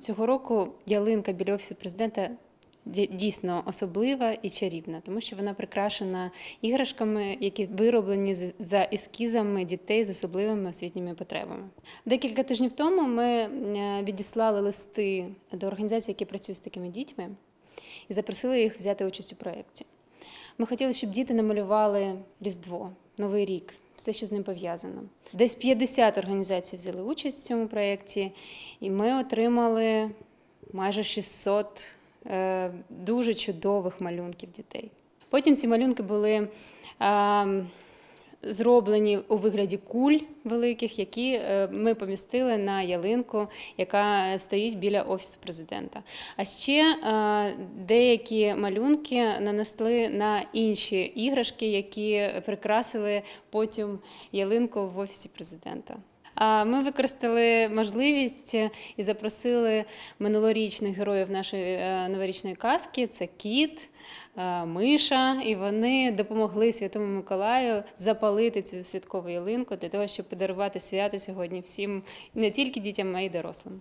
Цього року ялинка біля офісу президента дійсно особлива і чарівна, тому що вона прикрашена іграшками, які вироблені за ескізами дітей з особливими освітніми потребами. Декілька тижнів тому ми е, відіслали листи до організацій, які працюють з такими дітьми, і запросили їх взяти участь у проєкті. Ми хотіли, щоб діти намалювали різдво. Новий рік, все, що з ним пов'язано. Десь 50 організацій взяли участь в цьому проєкті, і ми отримали майже 600 е, дуже чудових малюнків дітей. Потім ці малюнки були. Ем, зроблені у вигляді куль великих, які е, ми помістили на ялинку, яка стоїть біля офісу президента. А ще е, деякі малюнки нанесли на інші іграшки, які прикрасили потім ялинку в офісі президента ми використали можливість і запросили минулорічних героїв нашої е, новорічної казки: це кіт, е, миша, і вони допомогли Святому Миколаю запалити цю святкову ялинку для того, щоб подарувати свято сьогодні всім не тільки дітям, а й дорослим.